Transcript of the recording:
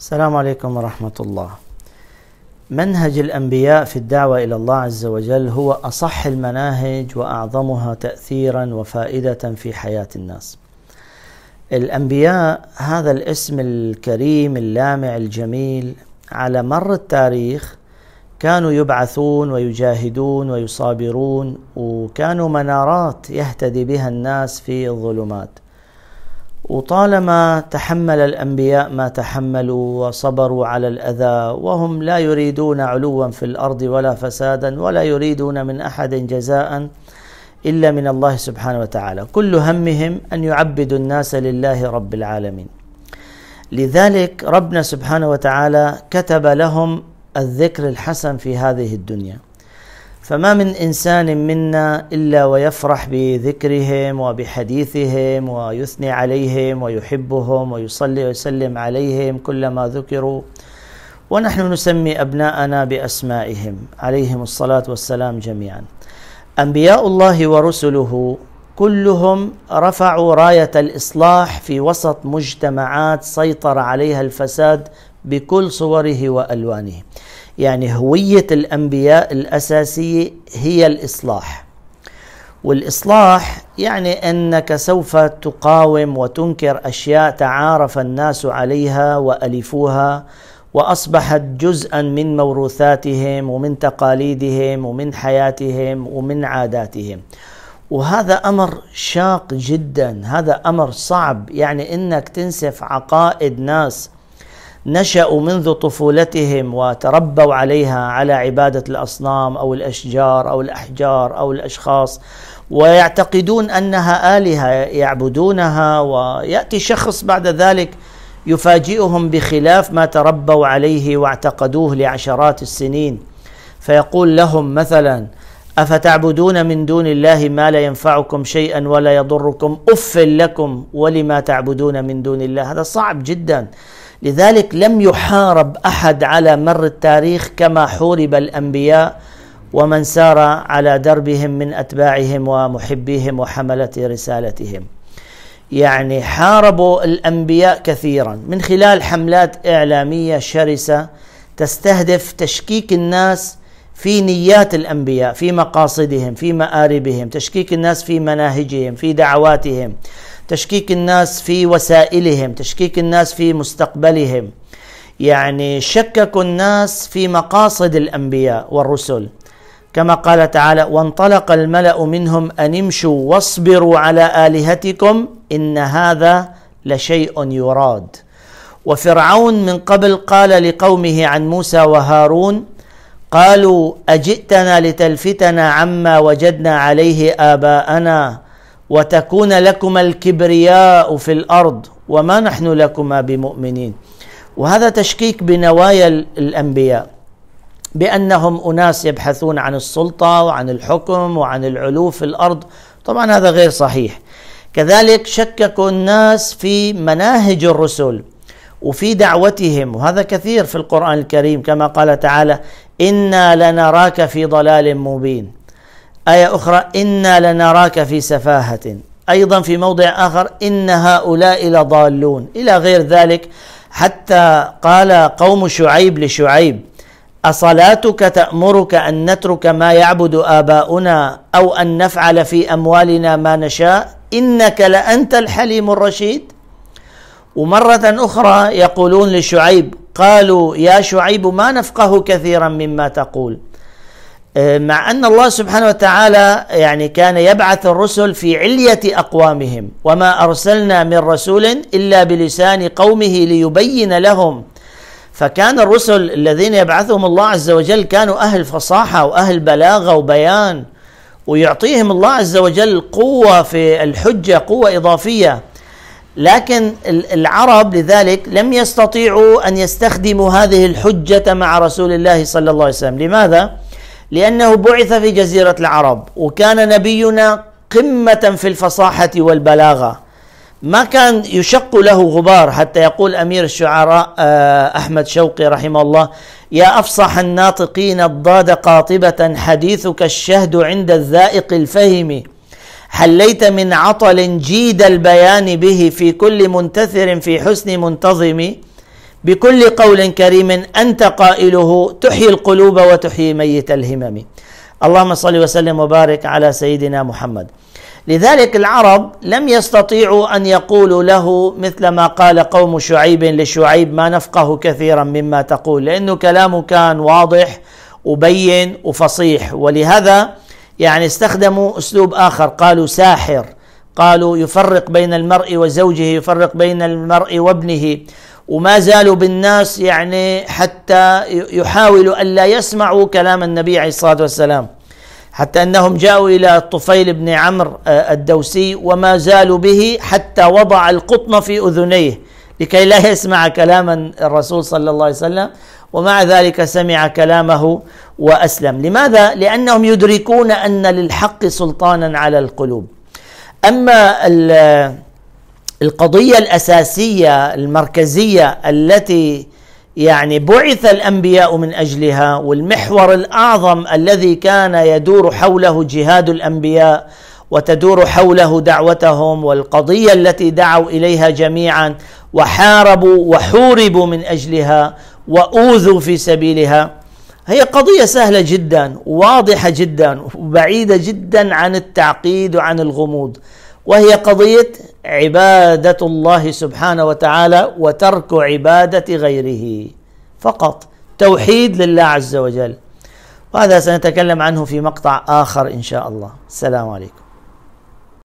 السلام عليكم ورحمة الله. منهج الأنبياء في الدعوة إلى الله عز وجل هو أصح المناهج وأعظمها تأثيرا وفائدة في حياة الناس. الأنبياء هذا الاسم الكريم اللامع الجميل على مر التاريخ كانوا يبعثون ويجاهدون ويصابرون وكانوا منارات يهتدي بها الناس في الظلمات. وطالما تحمل الانبياء ما تحملوا وصبروا على الاذى وهم لا يريدون علوا في الارض ولا فسادا ولا يريدون من احد جزاء الا من الله سبحانه وتعالى كل همهم ان يعبدوا الناس لله رب العالمين لذلك ربنا سبحانه وتعالى كتب لهم الذكر الحسن في هذه الدنيا فما من انسان منا الا ويفرح بذكرهم وبحديثهم ويثني عليهم ويحبهم ويصلي ويسلم عليهم كلما ذكروا ونحن نسمي ابناءنا باسمائهم عليهم الصلاه والسلام جميعا انبياء الله ورسله كلهم رفعوا رايه الاصلاح في وسط مجتمعات سيطر عليها الفساد بكل صوره والوانه يعني هويه الانبياء الاساسيه هي الاصلاح والاصلاح يعني انك سوف تقاوم وتنكر اشياء تعارف الناس عليها والفوها واصبحت جزءا من موروثاتهم ومن تقاليدهم ومن حياتهم ومن عاداتهم وهذا امر شاق جدا هذا امر صعب يعني انك تنسف عقائد ناس نشأوا منذ طفولتهم وتربوا عليها على عبادة الأصنام أو الأشجار أو الأحجار أو الأشخاص ويعتقدون أنها آلهة يعبدونها ويأتي شخص بعد ذلك يفاجئهم بخلاف ما تربوا عليه واعتقدوه لعشرات السنين فيقول لهم مثلا افتعبدون من دون الله ما لا ينفعكم شيئا ولا يضركم اف لكم ولما تعبدون من دون الله هذا صعب جدا لذلك لم يحارب احد على مر التاريخ كما حورب الانبياء ومن سار على دربهم من اتباعهم ومحبيهم وحمله رسالتهم. يعني حاربوا الانبياء كثيرا من خلال حملات اعلاميه شرسه تستهدف تشكيك الناس في نيات الانبياء، في مقاصدهم، في مآربهم، تشكيك الناس في مناهجهم، في دعواتهم. تشكيك الناس في وسائلهم تشكيك الناس في مستقبلهم يعني شككوا الناس في مقاصد الانبياء والرسل كما قال تعالى وانطلق الملا منهم ان امشوا واصبروا على الهتكم ان هذا لشيء يراد وفرعون من قبل قال لقومه عن موسى وهارون قالوا اجئتنا لتلفتنا عما وجدنا عليه اباءنا وتكون لكما الكبرياء في الارض وما نحن لكما بمؤمنين وهذا تشكيك بنوايا الانبياء بانهم اناس يبحثون عن السلطه وعن الحكم وعن العلو في الارض طبعا هذا غير صحيح كذلك شككوا الناس في مناهج الرسل وفي دعوتهم وهذا كثير في القران الكريم كما قال تعالى انا لنراك في ضلال مبين آية أخرى إنا لنراك في سفاهة أيضا في موضع آخر إن هؤلاء لضالون إلى غير ذلك حتى قال قوم شعيب لشعيب أصلاتك تأمرك أن نترك ما يعبد آباؤنا أو أن نفعل في أموالنا ما نشاء إنك لأنت الحليم الرشيد ومرة أخرى يقولون لشعيب قالوا يا شعيب ما نفقه كثيرا مما تقول آه، مع ان الله سبحانه وتعالى يعني كان يبعث الرسل في عليه اقوامهم وما ارسلنا من رسول الا بلسان قومه ليبين لهم فكان الرسل الذين يبعثهم الله عز وجل كانوا اهل فصاحه واهل بلاغه وبيان ويعطيهم الله عز وجل قوه في الحجه قوه اضافيه لكن العرب لذلك لم يستطيعوا ان يستخدموا هذه الحجه مع رسول الله صلى الله عليه وسلم لماذا؟ لأنه بعث في جزيرة العرب وكان نبينا قمة في الفصاحة والبلاغة ما كان يشق له غبار حتى يقول أمير الشعراء آه، أحمد شوقي رحمه الله يا أفصح الناطقين الضاد قاطبة حديثك الشهد عند الذائق الفهم حليت من عطل جيد البيان به في كل منتثر في حسن منتظم بكل قول كريم انت قائله تحيي القلوب وتحيي ميت الهمم اللهم صل وسلم وبارك على سيدنا محمد لذلك العرب لم يستطيعوا ان يقولوا له مثل ما قال قوم شعيب لشعيب ما نفقه كثيرا مما تقول لانه كلامه كان واضح وبين وفصيح ولهذا يعني استخدموا اسلوب اخر قالوا ساحر قالوا يفرق بين المرء وزوجه يفرق بين المرء وابنه وما زالوا بالناس يعني حتى يحاولوا ألا يسمعوا كلام النبي عليه الصلاة والسلام حتى أنهم جاءوا إلى طفيل بن عمرو آه، الدوسي وما زالوا به حتى وضع القطن في أذنيه لكي لا يسمع كلام الرسول صلى الله عليه وسلم ومع ذلك سمع كلامه وأسلم لماذا؟ لأنهم يدركون أن للحق سلطانا على القلوب أما القضيه الاساسيه المركزيه التي يعني بعث الانبياء من اجلها والمحور الاعظم الذي كان يدور حوله جهاد الانبياء وتدور حوله دعوتهم والقضيه التي دعوا اليها جميعا وحاربوا وحوربوا من اجلها واوذوا في سبيلها هي قضيه سهله جدا واضحه جدا وبعيده جدا عن التعقيد وعن الغموض وهي قضيه عباده الله سبحانه وتعالى وترك عباده غيره فقط توحيد لله عز وجل وهذا سنتكلم عنه في مقطع اخر ان شاء الله السلام عليكم